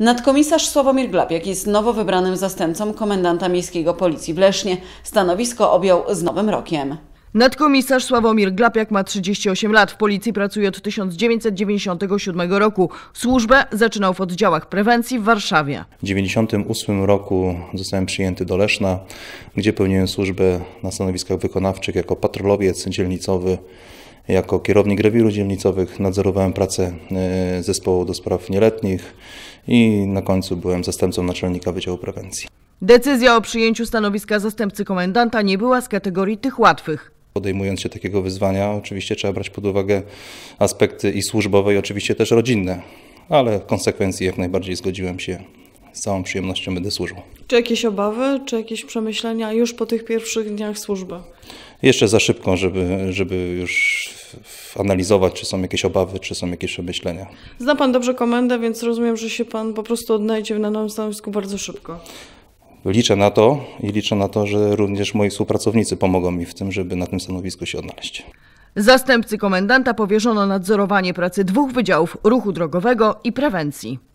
Nadkomisarz Sławomir Glapiak jest nowo wybranym zastępcą komendanta miejskiego policji w Lesznie. Stanowisko objął z nowym rokiem. Nadkomisarz Sławomir Glapiak ma 38 lat. W policji pracuje od 1997 roku. Służbę zaczynał w oddziałach prewencji w Warszawie. W 1998 roku zostałem przyjęty do Leszna, gdzie pełniłem służbę na stanowiskach wykonawczych jako patrolowiec dzielnicowy jako kierownik rewiru dzielnicowych nadzorowałem pracę e, zespołu do spraw nieletnich i na końcu byłem zastępcą naczelnika Wydziału Prewencji. Decyzja o przyjęciu stanowiska zastępcy komendanta nie była z kategorii tych łatwych. Podejmując się takiego wyzwania, oczywiście trzeba brać pod uwagę aspekty i służbowe, i oczywiście też rodzinne, ale konsekwencji jak najbardziej zgodziłem się. Z całą przyjemnością będę służył. Czy jakieś obawy, czy jakieś przemyślenia już po tych pierwszych dniach służby? jeszcze za szybką, żeby, żeby już analizować, czy są jakieś obawy, czy są jakieś przemyślenia. Zna Pan dobrze komendę, więc rozumiem, że się Pan po prostu odnajdzie na nowym stanowisku bardzo szybko. Liczę na to i liczę na to, że również moi współpracownicy pomogą mi w tym, żeby na tym stanowisku się odnaleźć. Zastępcy komendanta powierzono nadzorowanie pracy dwóch wydziałów ruchu drogowego i prewencji.